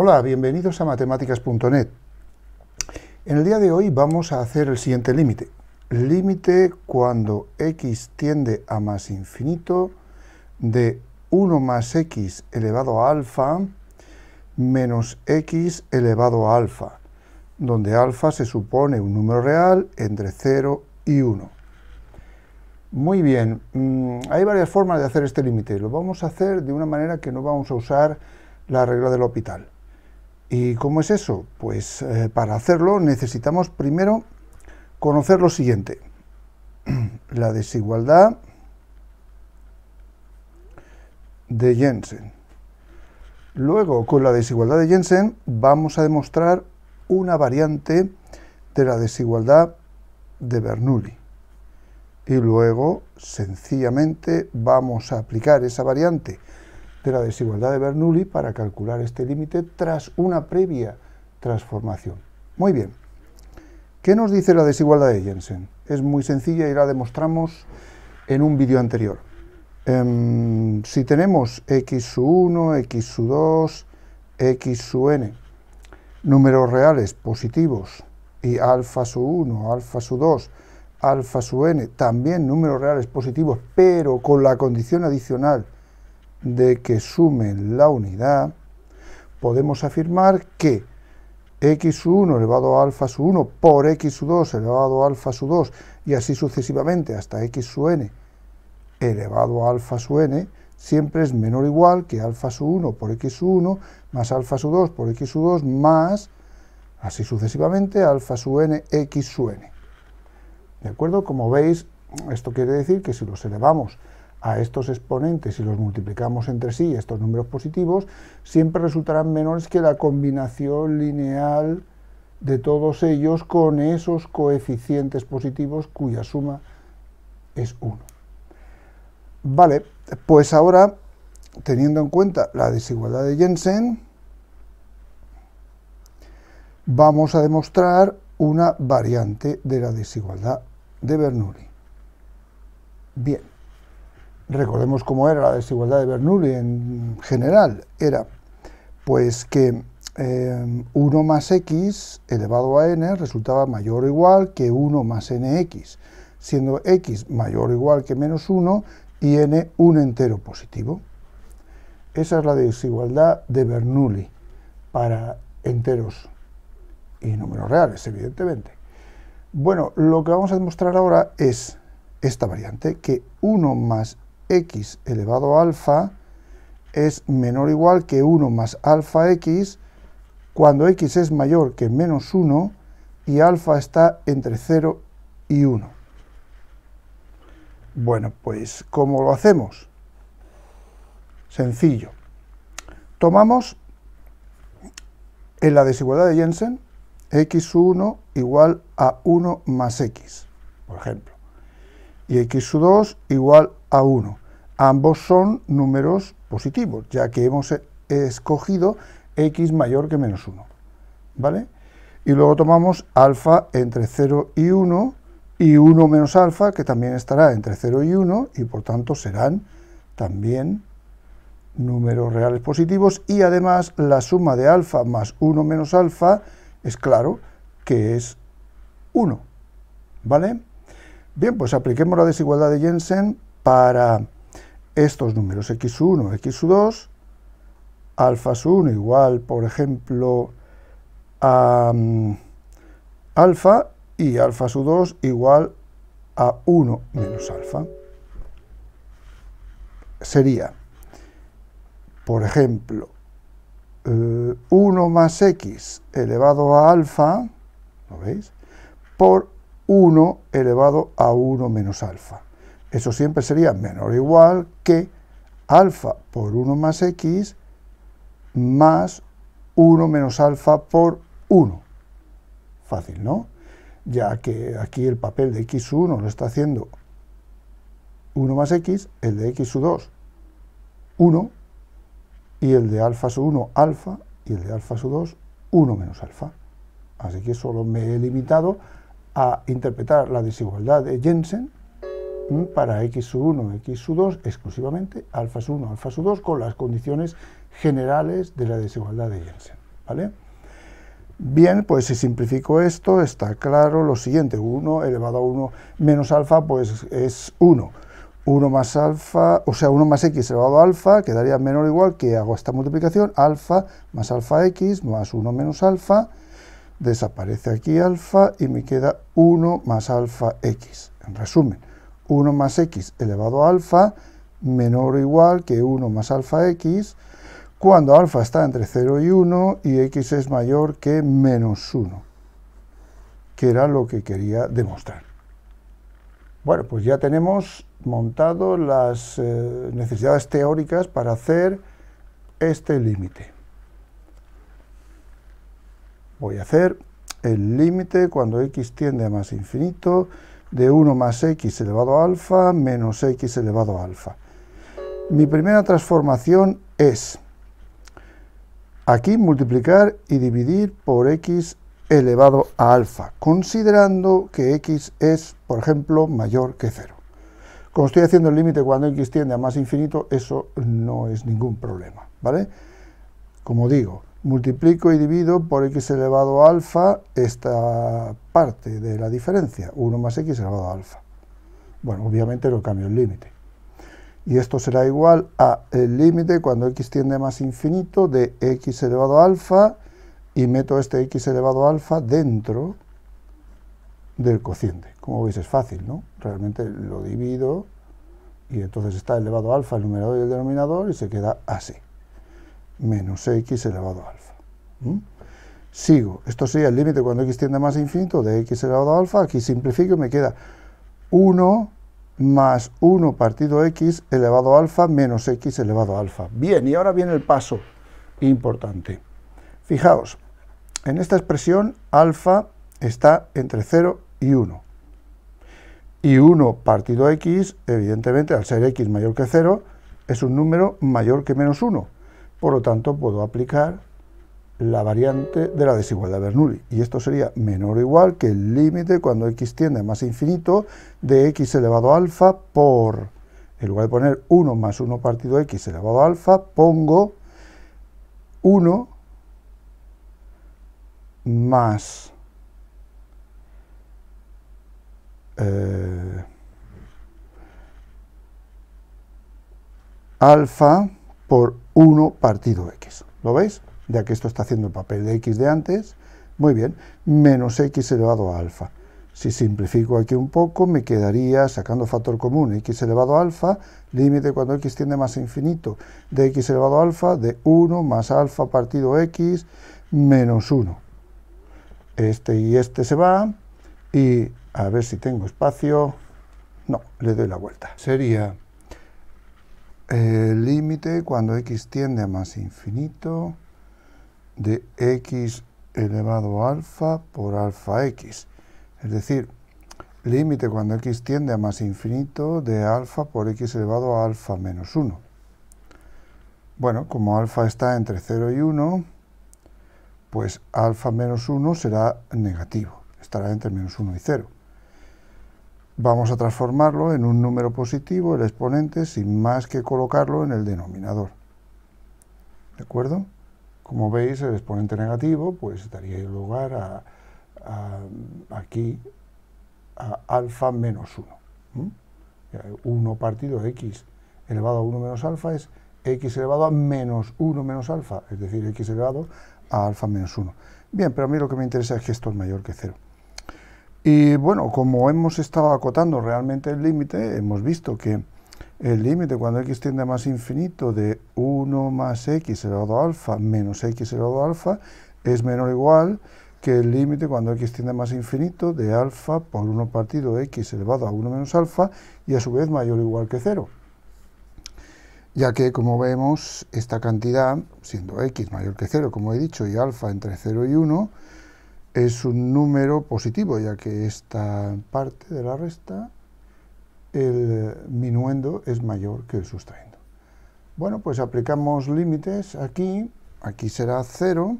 Hola, bienvenidos a matemáticas.net. En el día de hoy vamos a hacer el siguiente límite. Límite cuando x tiende a más infinito de 1 más x elevado a alfa menos x elevado a alfa, donde alfa se supone un número real entre 0 y 1. Muy bien, mm, hay varias formas de hacer este límite. Lo vamos a hacer de una manera que no vamos a usar la regla del hospital. ¿Y cómo es eso? Pues eh, para hacerlo necesitamos primero conocer lo siguiente. La desigualdad de Jensen. Luego, con la desigualdad de Jensen, vamos a demostrar una variante de la desigualdad de Bernoulli. Y luego, sencillamente, vamos a aplicar esa variante de la desigualdad de Bernoulli para calcular este límite tras una previa transformación. Muy bien, ¿qué nos dice la desigualdad de Jensen? Es muy sencilla y la demostramos en un vídeo anterior. Em, si tenemos x 1, x 2, x n, números reales positivos y alfa sub 1, alfa sub 2, alfa sub n, también números reales positivos, pero con la condición adicional de que sumen la unidad, podemos afirmar que x1 elevado a alfa 1 por x2 elevado a alfa 2 y así sucesivamente hasta x sub n elevado a alfa su n siempre es menor o igual que alfa su 1 por x 1 más alfa su 2 por x 2 más así sucesivamente alfa su n x sub n. ¿De acuerdo? Como veis, esto quiere decir que si los elevamos a estos exponentes y los multiplicamos entre sí, estos números positivos, siempre resultarán menores que la combinación lineal de todos ellos con esos coeficientes positivos cuya suma es 1. Vale, pues ahora, teniendo en cuenta la desigualdad de Jensen, vamos a demostrar una variante de la desigualdad de Bernoulli. Bien recordemos cómo era la desigualdad de Bernoulli en general, era pues que 1 eh, más x elevado a n resultaba mayor o igual que 1 más nx, siendo x mayor o igual que menos 1 y n un entero positivo. Esa es la desigualdad de Bernoulli para enteros y números reales, evidentemente. Bueno, lo que vamos a demostrar ahora es esta variante, que 1 más x elevado a alfa es menor o igual que 1 más alfa x cuando x es mayor que menos 1 y alfa está entre 0 y 1. Bueno, pues ¿cómo lo hacemos? Sencillo. Tomamos en la desigualdad de Jensen x1 igual a 1 más x, por ejemplo y x2 igual a 1. Ambos son números positivos, ya que hemos escogido x mayor que menos 1. ¿Vale? Y luego tomamos alfa entre 0 y 1, y 1 menos alfa, que también estará entre 0 y 1, y por tanto serán también números reales positivos, y además la suma de alfa más 1 menos alfa es claro que es 1, ¿vale? Bien, pues apliquemos la desigualdad de Jensen para estos números x1, x2, alfa 1 igual, por ejemplo, a mm, alfa y alfa 2 igual a 1 menos alfa. Sería, por ejemplo, 1 eh, más x elevado a alfa, ¿lo veis? Por 1 elevado a 1 menos alfa. Eso siempre sería menor o igual que alfa por 1 más x más 1 menos alfa por 1. Fácil, ¿no? Ya que aquí el papel de x1 lo está haciendo 1 más x, el de x2 1 y el de alfa sub 1 alfa y el de alfa sub 2 1 menos alfa. Así que solo me he limitado a interpretar la desigualdad de Jensen para x 1 x 2 exclusivamente, alfa 1 alfa SU2 con las condiciones generales de la desigualdad de Jensen. ¿vale? Bien, pues si simplifico esto, está claro lo siguiente, 1 elevado a 1 menos alfa, pues es 1. 1 más alfa, o sea, 1 más x elevado a alfa, quedaría menor o igual que hago esta multiplicación, alfa más alfa x más 1 menos alfa, desaparece aquí alfa y me queda 1 más alfa x. En resumen, 1 más x elevado a alfa menor o igual que 1 más alfa x cuando alfa está entre 0 y 1 y x es mayor que menos 1, que era lo que quería demostrar. Bueno, pues ya tenemos montado las eh, necesidades teóricas para hacer este límite voy a hacer el límite cuando x tiende a más infinito de 1 más x elevado a alfa menos x elevado a alfa. Mi primera transformación es aquí multiplicar y dividir por x elevado a alfa, considerando que x es, por ejemplo, mayor que 0. Como estoy haciendo el límite cuando x tiende a más infinito, eso no es ningún problema, ¿vale? Como digo, multiplico y divido por x elevado a alfa esta parte de la diferencia, 1 más x elevado a alfa. Bueno, obviamente lo cambio el límite. Y esto será igual a el límite cuando x tiende más infinito de x elevado a alfa y meto este x elevado a alfa dentro del cociente. Como veis es fácil, ¿no? Realmente lo divido y entonces está elevado a alfa el numerador y el denominador y se queda así menos x elevado a alfa. Sigo, esto sería el límite cuando x tiende más a infinito de x elevado a alfa, aquí simplifico y me queda 1 más 1 partido x elevado a alfa menos x elevado a alfa. Bien, y ahora viene el paso importante. Fijaos, en esta expresión alfa está entre 0 y 1. Y 1 partido x, evidentemente, al ser x mayor que 0, es un número mayor que menos 1. Por lo tanto, puedo aplicar la variante de la desigualdad de Bernoulli. Y esto sería menor o igual que el límite cuando x tiende a más infinito de x elevado a alfa por, en lugar de poner 1 más 1 partido x elevado a alfa, pongo 1 más eh, alfa por 1 partido x. ¿Lo veis? Ya que esto está haciendo el papel de x de antes, muy bien, menos x elevado a alfa. Si simplifico aquí un poco, me quedaría, sacando factor común, x elevado a alfa, límite cuando x tiende más infinito de x elevado a alfa, de 1 más alfa partido x menos 1. Este y este se va, y a ver si tengo espacio. No, le doy la vuelta. Sería límite cuando x tiende a más infinito de x elevado a alfa por alfa x. Es decir, límite cuando x tiende a más infinito de alfa por x elevado a alfa menos 1. Bueno, como alfa está entre 0 y 1, pues alfa menos 1 será negativo, estará entre menos 1 y 0. Vamos a transformarlo en un número positivo, el exponente, sin más que colocarlo en el denominador. ¿De acuerdo? Como veis, el exponente negativo pues daría lugar a, aquí a alfa menos 1. 1 partido x elevado a 1 menos alfa es x elevado a menos 1 menos alfa, es decir, x elevado a alfa menos 1. Bien, pero a mí lo que me interesa es que esto es mayor que 0. Y bueno, como hemos estado acotando realmente el límite, hemos visto que el límite cuando x tiende a más infinito de 1 más x elevado a alfa menos x elevado a alfa es menor o igual que el límite cuando x tiende a más infinito de alfa por 1 partido x elevado a 1 menos alfa y a su vez mayor o igual que 0. Ya que, como vemos, esta cantidad, siendo x mayor que 0, como he dicho, y alfa entre 0 y 1, es un número positivo, ya que esta parte de la resta, el minuendo es mayor que el sustraendo. Bueno, pues aplicamos límites aquí, aquí será 0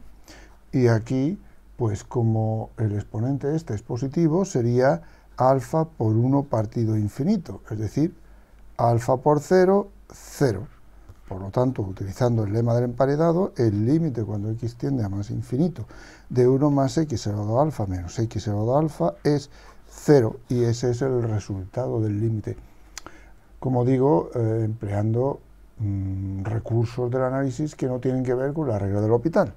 y aquí, pues como el exponente este es positivo, sería alfa por 1 partido infinito, es decir, alfa por 0, 0. Por lo tanto, utilizando el lema del emparedado, el límite cuando x tiende a más infinito de 1 más x elevado a alfa menos x elevado a alfa es 0 y ese es el resultado del límite. Como digo, eh, empleando mm, recursos del análisis que no tienen que ver con la regla del hospital.